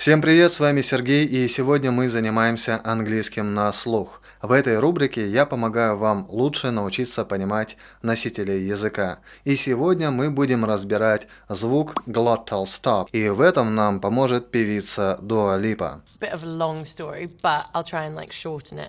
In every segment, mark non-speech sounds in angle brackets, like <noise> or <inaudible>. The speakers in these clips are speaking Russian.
Всем привет, с вами Сергей, и сегодня мы занимаемся английским на слух. В этой рубрике я помогаю вам лучше научиться понимать носителей языка. И сегодня мы будем разбирать звук glottal stop, и в этом нам поможет певица Дуа Липа. Bit of a long story, but I'll try and like shorten it.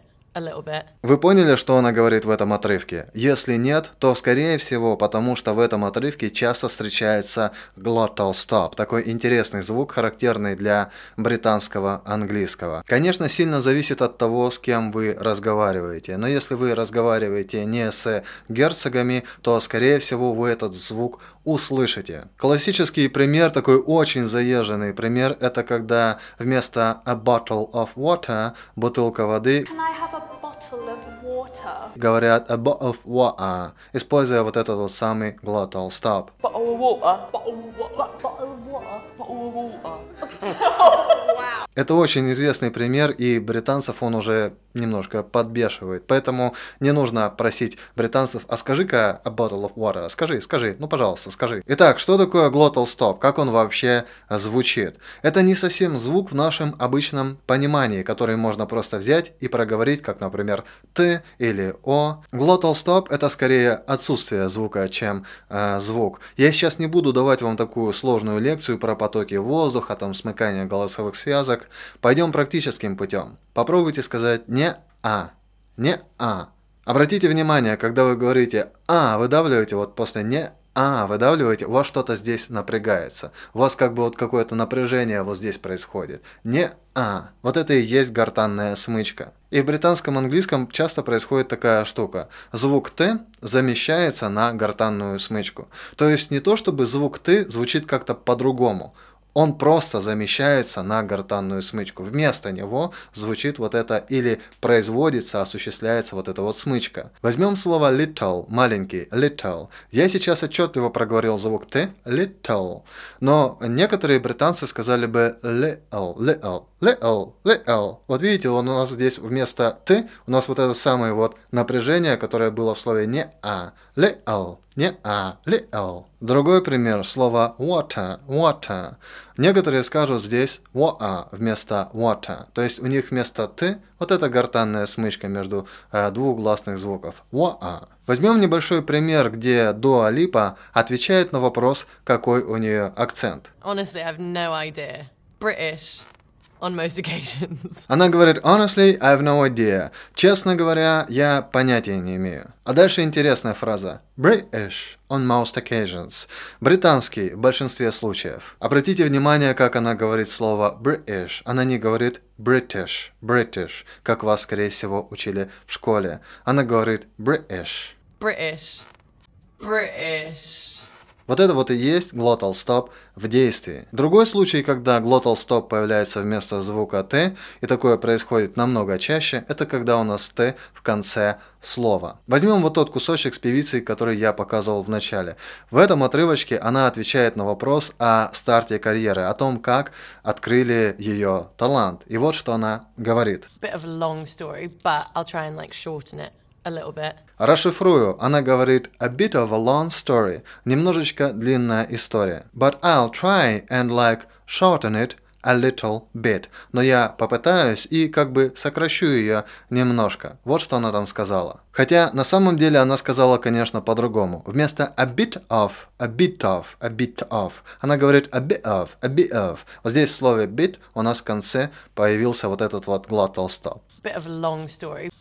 Вы поняли, что она говорит в этом отрывке? Если нет, то скорее всего, потому что в этом отрывке часто встречается glottal stop, такой интересный звук, характерный для британского английского. Конечно, сильно зависит от того, с кем вы разговариваете, но если вы разговариваете не с герцогами, то скорее всего вы этот звук услышите. Классический пример, такой очень заезженный пример, это когда вместо a bottle of water, бутылка воды, Can I have a Говорят a bottle of water, используя вот этот вот самый glottal stop. Bottle of water, bottle of water, bottle of water, bottle of water. Это очень известный пример, и британцев он уже немножко подбешивает. Поэтому не нужно просить британцев, а скажи-ка a bottle of water, скажи, скажи, ну пожалуйста, скажи. Итак, что такое glottal stop, как он вообще звучит? Это не совсем звук в нашем обычном понимании, который можно просто взять и проговорить, как, например, «т» или «о». Glottal stop – это скорее отсутствие звука, чем э, звук. Я сейчас не буду давать вам такую сложную лекцию про потоки воздуха, там смыкание голосовых связок, так. Пойдем практическим путем. Попробуйте сказать «не-а». «Не-а». Обратите внимание, когда вы говорите «а», выдавливаете вот после «не», «а», выдавливаете, у вас что-то здесь напрягается. У вас как бы вот какое-то напряжение вот здесь происходит. «Не», «а». Вот это и есть гортанная смычка. И в британском английском часто происходит такая штука. Звук «т» замещается на гортанную смычку. То есть не то, чтобы звук «т» звучит как-то по-другому – он просто замещается на гортанную смычку. Вместо него звучит вот это или производится, осуществляется вот эта вот смычка. Возьмем слово little, маленький, little. Я сейчас отчетливо проговорил звук Т, little. Но некоторые британцы сказали бы little, little, little, little. Вот видите, он у нас здесь вместо Т, у нас вот это самое вот напряжение, которое было в слове не А, little не а, ли л. Другой пример слова water, water. Некоторые скажут здесь wa вместо water. То есть у них вместо т вот эта гортанная смычка между э, двух гласных звуков. wa. Возьмем небольшой пример, где Дуа Липа отвечает на вопрос, какой у нее акцент. Honestly, I have no idea. British on most occasions. <laughs> Она говорит, honestly, I have no idea. Честно говоря, я понятия не имею. А дальше интересная фраза. British on most occasions. Британский в большинстве случаев. Обратите внимание, как она говорит слово British. Она не говорит British, British, как вас, скорее всего, учили в школе. Она говорит British. British. British. Вот это вот и есть glottal stop в действии. Другой случай, когда glottal stop появляется вместо звука «т», и такое происходит намного чаще, это когда у нас «т» в конце слова. Возьмем вот тот кусочек с певицей, который я показывал в начале. В этом отрывочке она отвечает на вопрос о старте карьеры, о том, как открыли ее талант. И вот что она говорит a little bit. Расшифрую. Она говорит a bit of a long story. Немножечко длинная история. But I'll try and like shorten it a little bit. Но я попытаюсь и как бы сокращу ее немножко. Вот что она там сказала. Хотя на самом деле она сказала, конечно, по-другому. Вместо a bit of, a bit of, a bit of, она говорит a bit of, a bit of. Вот здесь в слове bit у нас в конце появился вот этот вот глад толстал. Bit of a long story.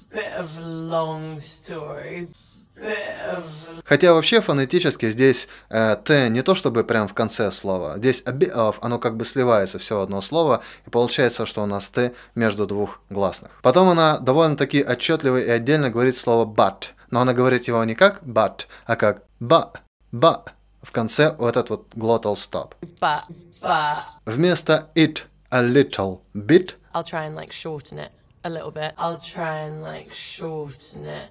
Хотя вообще фонетически здесь э, «т» не то чтобы прям в конце слова. Здесь «обиов» «а», «а», оно как бы сливается все одно слово, и получается, что у нас «т» между двух гласных. Потом она довольно-таки отчетливо и отдельно говорит слово «but», но она говорит его не как «but», а как «ба», «ба». В конце вот этот вот глотал стоп. Вместо «it» a little bit I'll try and like shorten it a little bit. I'll try and like shorten it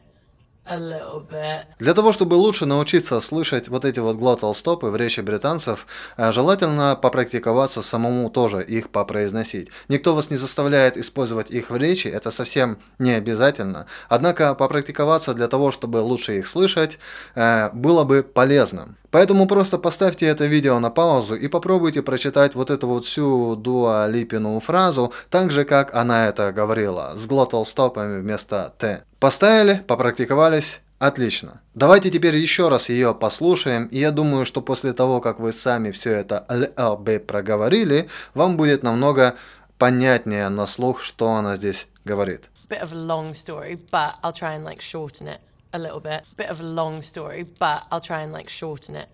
для того, чтобы лучше научиться слышать вот эти вот глоталстопы в речи британцев, э, желательно попрактиковаться самому тоже их попроизносить. Никто вас не заставляет использовать их в речи, это совсем не обязательно. Однако попрактиковаться для того, чтобы лучше их слышать, э, было бы полезно. Поэтому просто поставьте это видео на паузу и попробуйте прочитать вот эту вот всю Дуа Липину фразу, так же, как она это говорила, с стопами вместо «т». Поставили, попрактиковались, Отлично. Давайте теперь еще раз ее послушаем, и я думаю, что после того, как вы сами все это ЛЛБ проговорили, вам будет намного понятнее на слух, что она здесь говорит. Bit of a long story, but I'll try and like shorten it. a little bit. Bit of a long story, but I'll try and like shorten it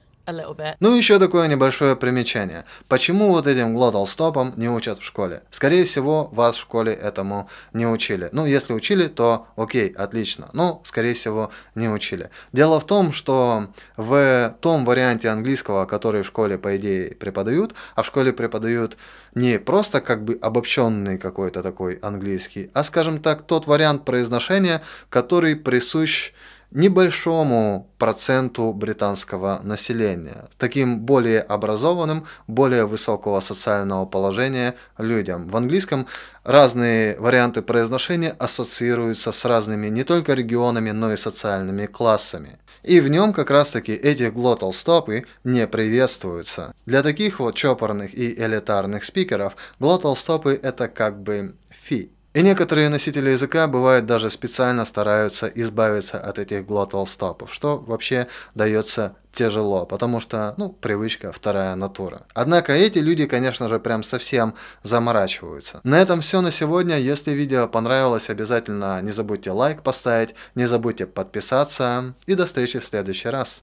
Ну еще такое небольшое примечание. Почему вот этим глотал стопом не учат в школе? Скорее всего, вас в школе этому не учили. Ну, если учили, то окей, отлично. Но, скорее всего, не учили. Дело в том, что в том варианте английского, который в школе, по идее, преподают, а в школе преподают не просто как бы обобщенный какой-то такой английский, а, скажем так, тот вариант произношения, который присущ небольшому проценту британского населения, таким более образованным, более высокого социального положения людям. В английском разные варианты произношения ассоциируются с разными не только регионами, но и социальными классами. И в нем как раз-таки эти глотал стопы не приветствуются. Для таких вот чопорных и элитарных спикеров глотал стопы это как бы фи и некоторые носители языка, бывает, даже специально стараются избавиться от этих глотал стопов, что вообще дается тяжело, потому что, ну, привычка, вторая натура. Однако эти люди, конечно же, прям совсем заморачиваются. На этом все на сегодня. Если видео понравилось, обязательно не забудьте лайк поставить, не забудьте подписаться и до встречи в следующий раз.